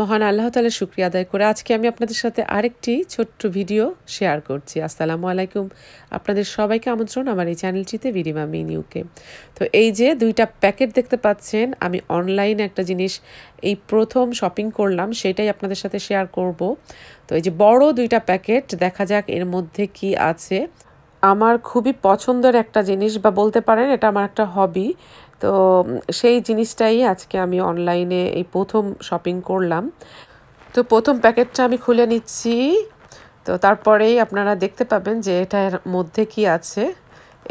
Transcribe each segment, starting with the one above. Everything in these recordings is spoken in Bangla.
মহান আল্লাহ তালা শুক্রিয়া আদায় করে আজকে আমি আপনাদের সাথে আরেকটি ছোট্ট ভিডিও শেয়ার করছি আসসালামু আলাইকুম আপনাদের সবাইকে আমন্ত্রণ আমার এই চ্যানেলটিতে বিরিমা মিনিউকে তো এই যে দুইটা প্যাকেট দেখতে পাচ্ছেন আমি অনলাইন একটা জিনিস এই প্রথম শপিং করলাম সেটাই আপনাদের সাথে শেয়ার করব তো এই যে বড় দুইটা প্যাকেট দেখা যাক এর মধ্যে কি আছে আমার খুবই পছন্দের একটা জিনিস বা বলতে পারেন এটা আমার একটা হবি তো সেই জিনিসটাই আজকে আমি অনলাইনে এই প্রথম শপিং করলাম তো প্রথম প্যাকেটটা আমি খুলে নিচ্ছি তো তারপরেই আপনারা দেখতে পাবেন যে এটার মধ্যে কি আছে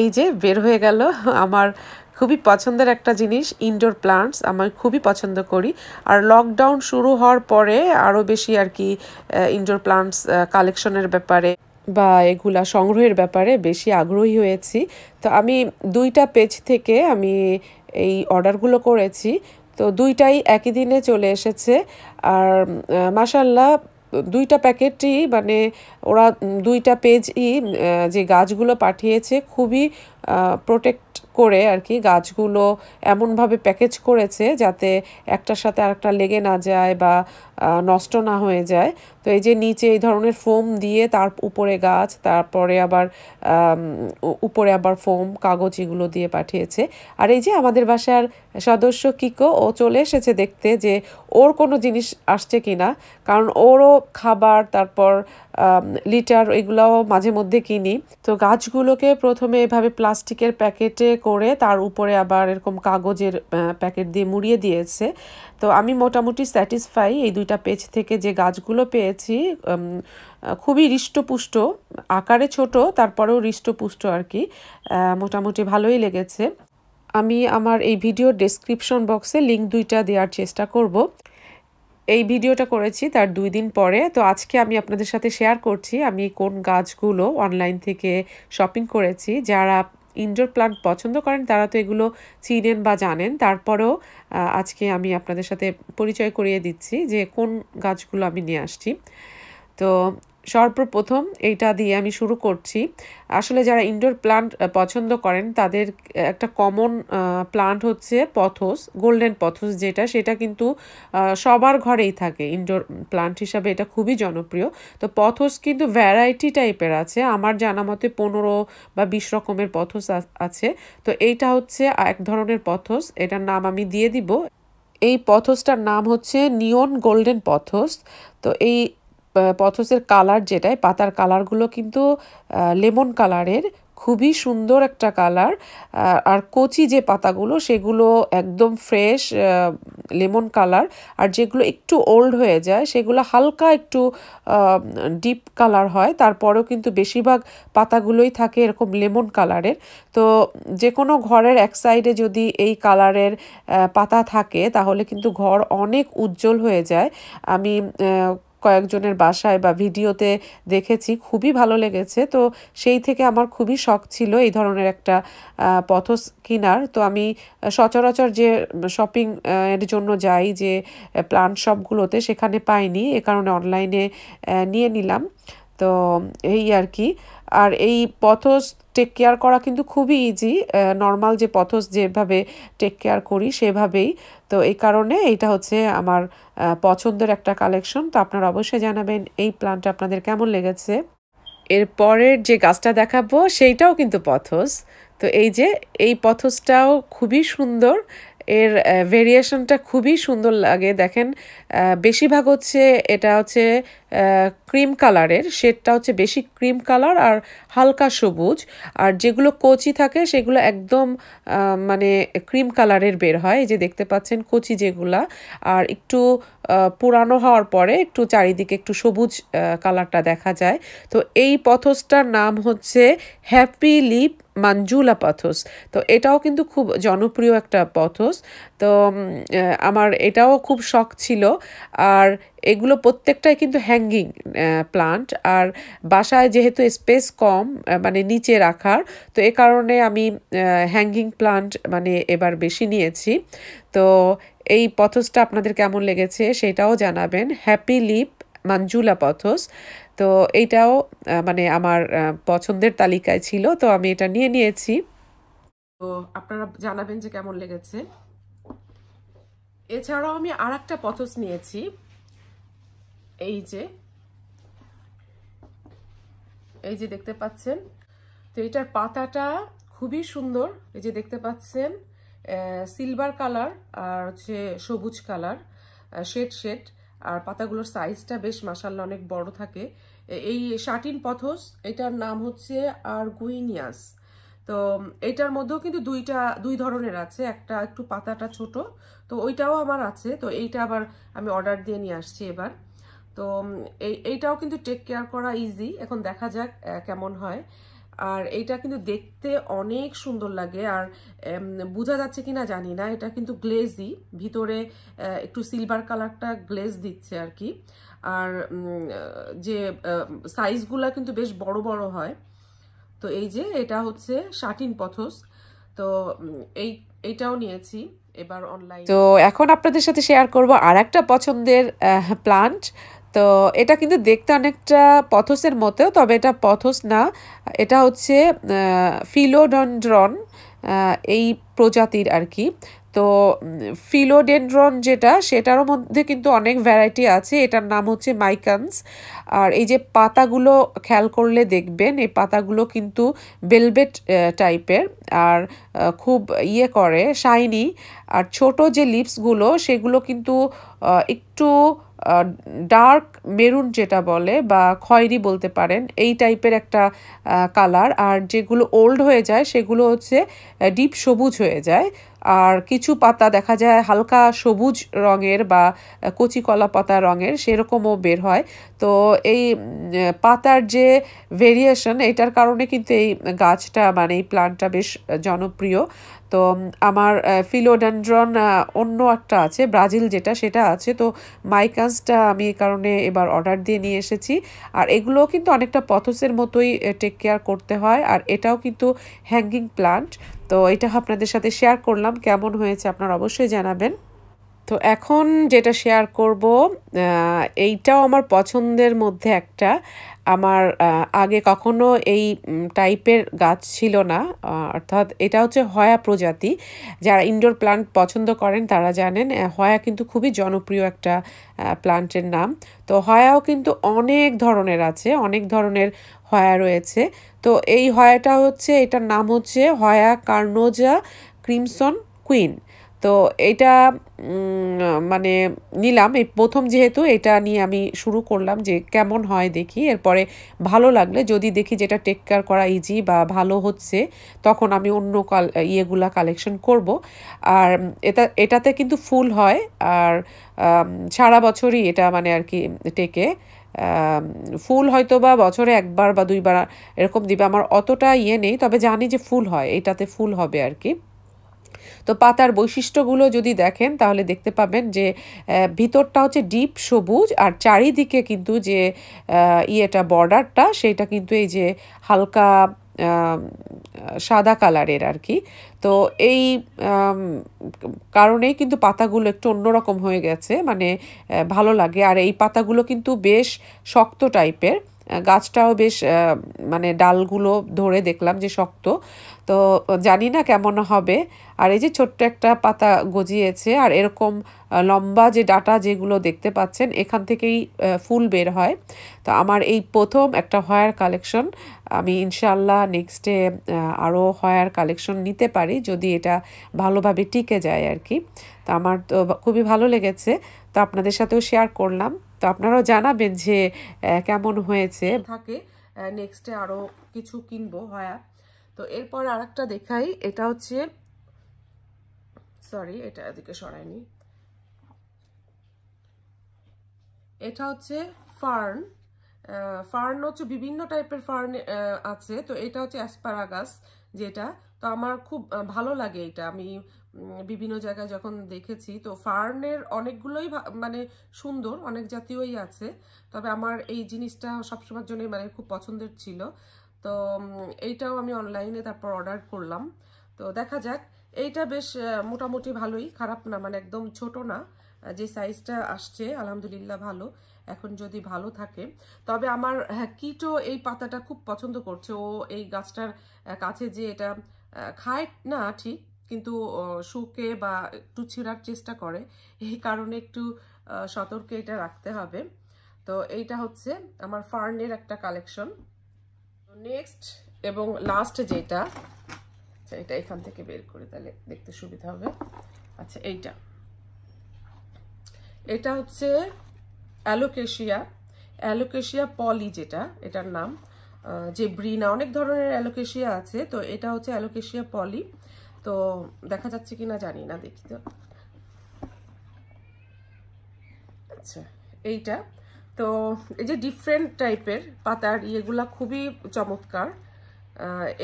এই যে বের হয়ে গেল আমার খুবই পছন্দের একটা জিনিস ইনডোর প্লান্টস আমার খুবই পছন্দ করি আর লকডাউন শুরু হওয়ার পরে আরও বেশি আর কি ইনডোর প্লান্টস কালেকশনের ব্যাপারে বা এগুলা সংগ্রহের ব্যাপারে বেশি আগ্রহী হয়েছি তো আমি দুইটা পেজ থেকে আমি এই অর্ডারগুলো করেছি তো দুইটাই একই দিনে চলে এসেছে আর মাসাল্লাহ দুইটা প্যাকেটই মানে ওরা দুইটা পেজই যে গাছগুলো পাঠিয়েছে খুবই প্রোটেক্ট করে আর কি গাছগুলো এমনভাবে প্যাকেজ করেছে যাতে একটার সাথে আরেকটা লেগে না যায় বা নষ্ট না হয়ে যায় তো এই যে নিচে এই ধরনের ফোম দিয়ে তার উপরে গাছ তারপরে আবার উপরে আবার ফোম কাগজ এগুলো দিয়ে পাঠিয়েছে আর এই যে আমাদের বাসার সদস্য কিকো ও চলে এসেছে দেখতে যে ওর কোনো জিনিস আসছে কি না কারণ ওরও খাবার তারপর লিটার এগুলাও মাঝে মধ্যে কিনি তো গাছগুলোকে প্রথমে এভাবে প্লাস্টিকের প্যাকেটে করে তার উপরে আবার এরকম কাগজের প্যাকেট দিয়ে মুড়িয়ে দিয়েছে তো আমি মোটামুটি স্যাটিসফাই এই দুইটা পেজ থেকে যে গাছগুলো পেয়েছি খুবই হৃষ্টপুষ্ট আকারে ছোট তারপরেও হৃষ্টপুষ্ট আর কি মোটামুটি ভালোই লেগেছে আমি আমার এই ভিডিও ডেসক্রিপশন বক্সে লিঙ্ক দুইটা দেওয়ার চেষ্টা করব এই ভিডিওটা করেছি তার দুই দিন পরে তো আজকে আমি আপনাদের সাথে শেয়ার করছি আমি কোন গাছগুলো অনলাইন থেকে শপিং করেছি যারা ইনডোর প্লান্ট পছন্দ করেন তারা তো এগুলো চিনেন বা জানেন তারপরেও আজকে আমি আপনাদের সাথে পরিচয় করিয়ে দিচ্ছি যে কোন গাছগুলো আমি নিয়ে আসছি তো সর্বপ্রথম এইটা দিয়ে আমি শুরু করছি আসলে যারা ইনডোর প্লান্ট পছন্দ করেন তাদের একটা কমন প্লান্ট হচ্ছে পথস গোল্ডেন পথস যেটা সেটা কিন্তু সবার ঘরেই থাকে ইনডোর প্লান্ট হিসাবে এটা খুবই জনপ্রিয় তো পথস কিন্তু ভ্যারাইটি টাইপের আছে আমার জানা মতে পনেরো বা বিশ রকমের পথস আছে তো এইটা হচ্ছে এক ধরনের পথস এটার নাম আমি দিয়ে দিব এই পথসটার নাম হচ্ছে নিয়ন গোল্ডেন পথস তো এই পথসের কালার যেটাই পাতার কালারগুলো কিন্তু লেমন কালারের খুবই সুন্দর একটা কালার আর কচি যে পাতাগুলো সেগুলো একদম ফ্রেশ লেমন কালার আর যেগুলো একটু ওল্ড হয়ে যায় সেগুলো হালকা একটু ডিপ কালার হয় তারপরেও কিন্তু বেশিরভাগ পাতাগুলোই থাকে এরকম লেমন কালারের তো যে কোনো ঘরের এক সাইডে যদি এই কালারের পাতা থাকে তাহলে কিন্তু ঘর অনেক উজ্জ্বল হয়ে যায় আমি কয়েকজনের বাসায় বা ভিডিওতে দেখেছি খুবই ভালো লেগেছে তো সেই থেকে আমার খুবই শখ ছিল এই ধরনের একটা পথ কিনার তো আমি সচরাচর যে শপিং এর জন্য যাই যে প্লান্ট শপগুলোতে সেখানে পাইনি এ কারণে অনলাইনে নিয়ে নিলাম তো এই আর কি আর এই পথস টেক কেয়ার করা কিন্তু খুবই ইজি নর্মাল যে পথস যেভাবে টেক কেয়ার করি সেভাবেই তো এই কারণে এটা হচ্ছে আমার পছন্দের একটা কালেকশন তো আপনারা অবশ্যই জানাবেন এই প্ল্যানটা আপনাদের কেমন লেগেছে এর যে গাছটা দেখাবো সেইটাও কিন্তু পথস তো এই যে এই পথসটাও খুবই সুন্দর এর ভেরিয়েশনটা খুবই সুন্দর লাগে দেখেন বেশিরভাগ হচ্ছে এটা হচ্ছে ক্রিম কালারের শেডটা হচ্ছে বেশি ক্রিম কালার আর হালকা সবুজ আর যেগুলো কচি থাকে সেগুলো একদম মানে ক্রিম কালারের বের হয় যে দেখতে পাচ্ছেন কচি যেগুলা আর একটু পুরানো হওয়ার পরে একটু চারিদিকে একটু সবুজ কালারটা দেখা যায় তো এই পথসটার নাম হচ্ছে হ্যাপি লিপ মাঞ্জুলা পথস তো এটাও কিন্তু খুব জনপ্রিয় একটা পথস তো আমার এটাও খুব শখ ছিল আর এগুলো প্রত্যেকটাই কিন্তু হ্যাঙ্গিং প্লান্ট আর বাসায় যেহেতু স্পেস কম মানে নিচে রাখার তো এ কারণে আমি হ্যাঙ্গিং প্লান্ট মানে এবার বেশি নিয়েছি তো এই পথসটা আপনাদের কেমন লেগেছে সেটাও জানাবেন হ্যাপি লিপ মাঞ্জুলা পথস তো এইটাও মানে আমার পছন্দের তালিকায় ছিল তো আমি এটা নিয়ে নিয়েছি তো আপনারা জানাবেন যে কেমন লেগেছে এছাড়াও আমি আর একটা পথস নিয়েছি এই যে এই যে দেখতে পাচ্ছেন তো এটার পাতাটা খুবই সুন্দর এই যে দেখতে পাচ্ছেন সিলভার কালার আর হচ্ছে সবুজ কালার শেড শেড আর পাতাগুলোর সাইজটা বেশ মাসাল্লা অনেক বড় থাকে এই শাটিন পথস এটার নাম হচ্ছে আর গুইনিয়াস তো এটার মধ্যেও কিন্তু দুইটা দুই ধরনের আছে একটা একটু পাতাটা ছোট তো ওইটাও আমার আছে তো এইটা আবার আমি অর্ডার দিয়ে নিয়ে আসছি এবার তো এইটাও কিন্তু টেক কেয়ার করা ইজি এখন দেখা যাক কেমন হয় আর এটা কিন্তু দেখতে অনেক সুন্দর লাগে আর বোঝা যাচ্ছে কিনা জানি না এটা কিন্তু গ্লেজি ভিতরে একটু সিলভার কালারটা গ্লেজ দিচ্ছে আর কি আর যে সাইজগুলো কিন্তু বেশ বড় বড় হয় তো এই যে এটা হচ্ছে শাটিন পথস তো এই এইটাও নিয়েছি এবার অনলাইন তো এখন আপনাদের সাথে শেয়ার করব আর একটা পছন্দের প্লান্ট তো এটা কিন্তু দেখতে অনেকটা পথসের মতো তবে এটা পথস না এটা হচ্ছে ফিলোডন্ড্রন এই প্রজাতির আর কি তো ফিলোডেন্ড্রন যেটা সেটারও মধ্যে কিন্তু অনেক ভ্যারাইটি আছে এটার নাম হচ্ছে মাইকানস আর এই যে পাতাগুলো খেয়াল করলে দেখবেন এই পাতাগুলো কিন্তু বেলবেট টাইপের আর খুব ইয়ে করে শাইনি আর ছোট যে লিপসগুলো সেগুলো কিন্তু একটু ডার্ক মেরুন যেটা বলে বা খয়েরি বলতে পারেন এই টাইপের একটা কালার আর যেগুলো ওল্ড হয়ে যায় সেগুলো হচ্ছে ডিপ সবুজ হয়ে যায় আর কিছু পাতা দেখা যায় হালকা সবুজ রঙের বা কচি কলা পাতা রঙের সেরকমও বের হয় তো এই পাতার যে ভেরিয়েশন এটার কারণে কিন্তু এই গাছটা মানে এই প্লান্টটা বেশ জনপ্রিয় তো আমার ফিলোডেন্ড্রন অন্য একটা আছে ব্রাজিল যেটা সেটা আছে তো মাইকান্সটা আমি এই কারণে এবার অর্ডার দিয়ে নিয়ে এসেছি আর এগুলো কিন্তু অনেকটা পথসের মতোই টেক কেয়ার করতে হয় আর এটাও কিন্তু হ্যাঙ্গিং প্লান্ট তো এটা আপনাদের সাথে শেয়ার করলাম কেমন হয়েছে আপনারা অবশ্যই জানাবেন তো এখন যেটা শেয়ার করব এইটাও আমার পছন্দের মধ্যে একটা আমার আগে কখনো এই টাইপের গাছ ছিল না অর্থাৎ এটা হচ্ছে হয়া প্রজাতি যারা ইনডোর প্লান্ট পছন্দ করেন তারা জানেন হয়া কিন্তু খুবই জনপ্রিয় একটা প্লান্টের নাম তো হয়াও কিন্তু অনেক ধরনের আছে অনেক ধরনের হয়া রয়েছে তো এই হয়াটা হচ্ছে এটার নাম হচ্ছে হয়া কার্নোজা ক্রিমসন কুইন তো এটা মানে নিলাম এই প্রথম যেহেতু এটা নিয়ে আমি শুরু করলাম যে কেমন হয় দেখি এরপরে ভালো লাগলে যদি দেখি যেটা টেক কেয়ার করা ইজি বা ভালো হচ্ছে তখন আমি অন্য কাল ইয়েগুলা কালেকশন করব আর এটা এটাতে কিন্তু ফুল হয় আর সারা বছরই এটা মানে আর কি টেকে ফুল হয়তো বা বছরে একবার বা দুইবার এরকম দিবে আমার অতটা ইয়ে নেই তবে জানি যে ফুল হয় এটাতে ফুল হবে আর কি তো পাতার বৈশিষ্ট্যগুলো যদি দেখেন তাহলে দেখতে পাবেন যে ভিতরটা হচ্ছে ডিপ সবুজ আর চারিদিকে কিন্তু যে ইয়েটা বর্ডারটা সেটা কিন্তু এই যে হালকা সাদা কালারের আর কি তো এই কারণেই কিন্তু পাতাগুলো একটু অন্যরকম হয়ে গেছে মানে ভালো লাগে আর এই পাতাগুলো কিন্তু বেশ শক্ত টাইপের গাছটাও বেশ মানে ডালগুলো ধরে দেখলাম যে শক্ত তো জানি না কেমন হবে আর এই যে ছোট্ট একটা পাতা গজিয়েছে আর এরকম লম্বা যে ডাটা যেগুলো দেখতে পাচ্ছেন এখান থেকেই ফুল বের হয় তো আমার এই প্রথম একটা হয়ার কালেকশন আমি ইনশাল্লাহ নেক্সটে আরও হয়ার কালেকশন নিতে পারি যদি এটা ভালোভাবে টিকে যায় আর কি তো আমার তো খুবই ভালো লেগেছে তো আপনাদের সাথেও শেয়ার করলাম তো আপনারাও জানাবেন যে কেমন হয়েছে থাকে নেক্সটে আরও কিছু কিনবো হয় তো এরপর আর একটা দেখাই এটা হচ্ছে সরি এটা এদিকে সরাইনি এটা হচ্ছে ফার্ন ফার্ন হচ্ছে বিভিন্ন টাইপের ফার্ন আছে তো এটা হচ্ছে অ্যাসপারাগাস যেটা তো আমার খুব ভালো লাগে এটা আমি বিভিন্ন জায়গায় যখন দেখেছি তো ফার্নের অনেকগুলোই মানে সুন্দর অনেক জাতীয়ই আছে তবে আমার এই জিনিসটা সবসময়ের জন্য মানে খুব পছন্দের ছিল তো এইটাও আমি অনলাইনে তারপর অর্ডার করলাম তো দেখা যাক এইটা বেশ মোটামুটি ভালোই খারাপ না মানে একদম ছোট না যে সাইজটা আসছে আলহামদুলিল্লাহ ভালো এখন যদি ভালো থাকে তবে আমার হ্যাঁ কিটো এই পাতাটা খুব পছন্দ করছে ও এই গাছটার কাছে যে এটা খায় না ঠিক কিন্তু শুকে বা একটু ছিঁড়ার চেষ্টা করে এই কারণে একটু সতর্কে এটা রাখতে হবে তো এইটা হচ্ছে আমার ফার্নের একটা কালেকশন নেক্সট এবং লাস্ট যেটা আচ্ছা এটা এখান থেকে বের করে তাহলে দেখতে সুবিধা হবে আচ্ছা এইটা এটা হচ্ছে অ্যালোকেশিয়া অ্যালোকেশিয়া পলি যেটা এটার নাম যে ব্রিনা অনেক ধরনের অ্যালোকেশিয়া আছে তো এটা হচ্ছে অ্যালোকেশিয়া পলি তো দেখা যাচ্ছে কি না জানি না দেখি তো আচ্ছা এইটা তো এই যে ডিফারেন্ট টাইপের পাতার ইয়েগুলা খুবই চমৎকার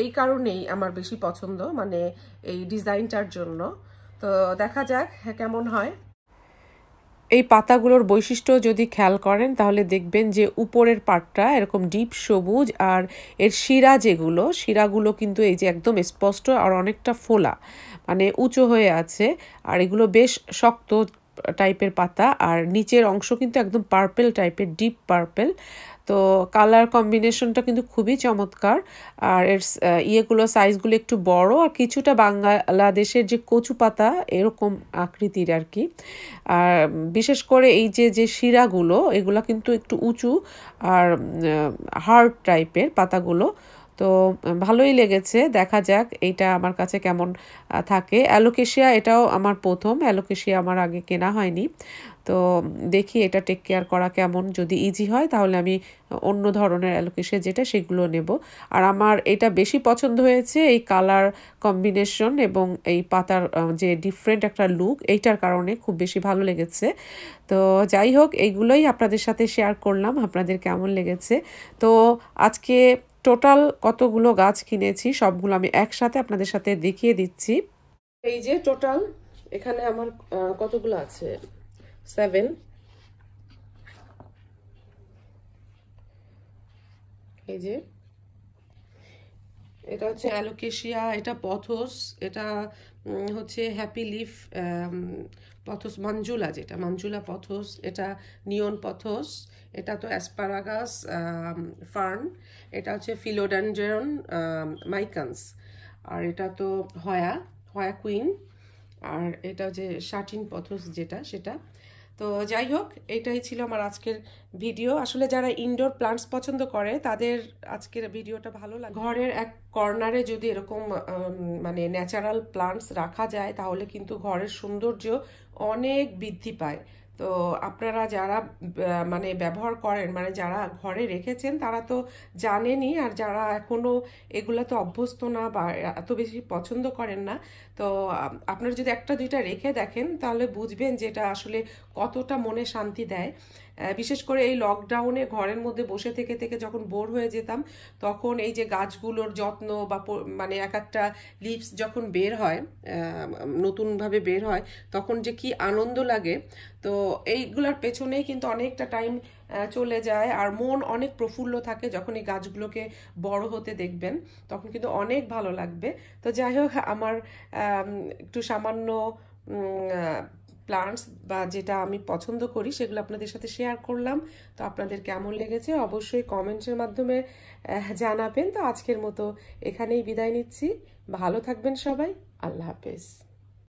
এই কারণেই আমার বেশি পছন্দ মানে এই ডিজাইনটার জন্য তো দেখা যাক হ্যাঁ, কেমন হয় এই পাতাগুলোর বৈশিষ্ট্য যদি খেয়াল করেন তাহলে দেখবেন যে উপরের পাটটা এরকম ডিপ সবুজ আর এর শিরা যেগুলো শিরাগুলো কিন্তু এই যে একদম স্পষ্ট আর অনেকটা ফোলা মানে উঁচু হয়ে আছে আর এগুলো বেশ শক্ত টাইপের পাতা আর নিচের অংশ কিন্তু একদম পার্পেল টাইপের ডিপ পার্পেল তো কালার কম্বিনেশনটা কিন্তু খুবই চমৎকার আর এর ইয়েগুলো সাইজগুলো একটু বড় আর কিছুটা বাংলাদেশের যে কচু পাতা এরকম আকৃতির আর কি আর বিশেষ করে এই যে যে শিরাগুলো এগুলো কিন্তু একটু উঁচু আর হার্ড টাইপের পাতাগুলো তো ভালোই লেগেছে দেখা যাক এটা আমার কাছে কেমন থাকে অ্যালোকেশিয়া এটাও আমার প্রথম অ্যালোকেশিয়া আমার আগে কেনা হয়নি তো দেখি এটা টেক কেয়ার করা কেমন যদি ইজি হয় তাহলে আমি অন্য ধরনের অ্যালোকেশে যেটা সেগুলো নেব আর আমার এটা বেশি পছন্দ হয়েছে এই কালার কম্বিনেশন এবং এই পাতার যে ডিফারেন্ট একটা লুক এইটার কারণে খুব বেশি ভালো লেগেছে তো যাই হোক এইগুলোই আপনাদের সাথে শেয়ার করলাম আপনাদের কেমন লেগেছে তো আজকে টোটাল কতগুলো গাছ কিনেছি সবগুলো আমি একসাথে আপনাদের সাথে দেখিয়ে দিচ্ছি এই যে টোটাল এখানে আমার কতগুলো আছে seven. এই যে এটা হচ্ছে অ্যালোকেশিয়া এটা পথস এটা হচ্ছে হ্যাপি লিফ পথস মাঞ্জুলা যেটা মাঞ্জুলা পথস এটা নিয়ন পথস এটা তো অ্যাসপারাগাস ফার্ন এটা হচ্ছে ফিলোডানজেরন মাইকান্স আর এটা তো হয়া হয়া কুইন আর এটা হচ্ছে শাটিন পথস যেটা সেটা তো যাই হোক এটাই ছিল আমার আজকের ভিডিও আসলে যারা ইনডোর প্লান্টস পছন্দ করে তাদের আজকের ভিডিওটা ভালো লাগে ঘরের এক কর্নারে যদি এরকম মানে ন্যাচারাল প্লান্টস রাখা যায় তাহলে কিন্তু ঘরের সৌন্দর্য অনেক বৃদ্ধি পায় তো আপনারা যারা মানে ব্যবহার করেন মানে যারা ঘরে রেখেছেন তারা তো জানেনই আর যারা এখনও এগুলো তো অভ্যস্ত না বা এত বেশি পছন্দ করেন না তো আপনারা যদি একটা দুইটা রেখে দেখেন তাহলে বুঝবেন যেটা আসলে কতটা মনে শান্তি দেয় বিশেষ করে এই লকডাউনে ঘরের মধ্যে বসে থেকে থেকে যখন বোর হয়ে যেতাম তখন এই যে গাছগুলোর যত্ন বা মানে এক একটা লিপস যখন বের হয় নতুনভাবে বের হয় তখন যে কি আনন্দ লাগে তো এইগুলোর পেছনেই কিন্তু অনেকটা টাইম চলে যায় আর মন অনেক প্রফুল্ল থাকে যখন এই গাছগুলোকে বড় হতে দেখবেন তখন কিন্তু অনেক ভালো লাগবে তো যাই হোক আমার একটু সামান্য প্লান্টস বা যেটা আমি পছন্দ করি সেগুলো আপনাদের সাথে শেয়ার করলাম তো আপনাদের কেমন লেগেছে অবশ্যই কমেন্টসের মাধ্যমে জানাবেন তো আজকের মতো এখানেই বিদায় নিচ্ছি ভালো থাকবেন সবাই আল্লাহ হাফেজ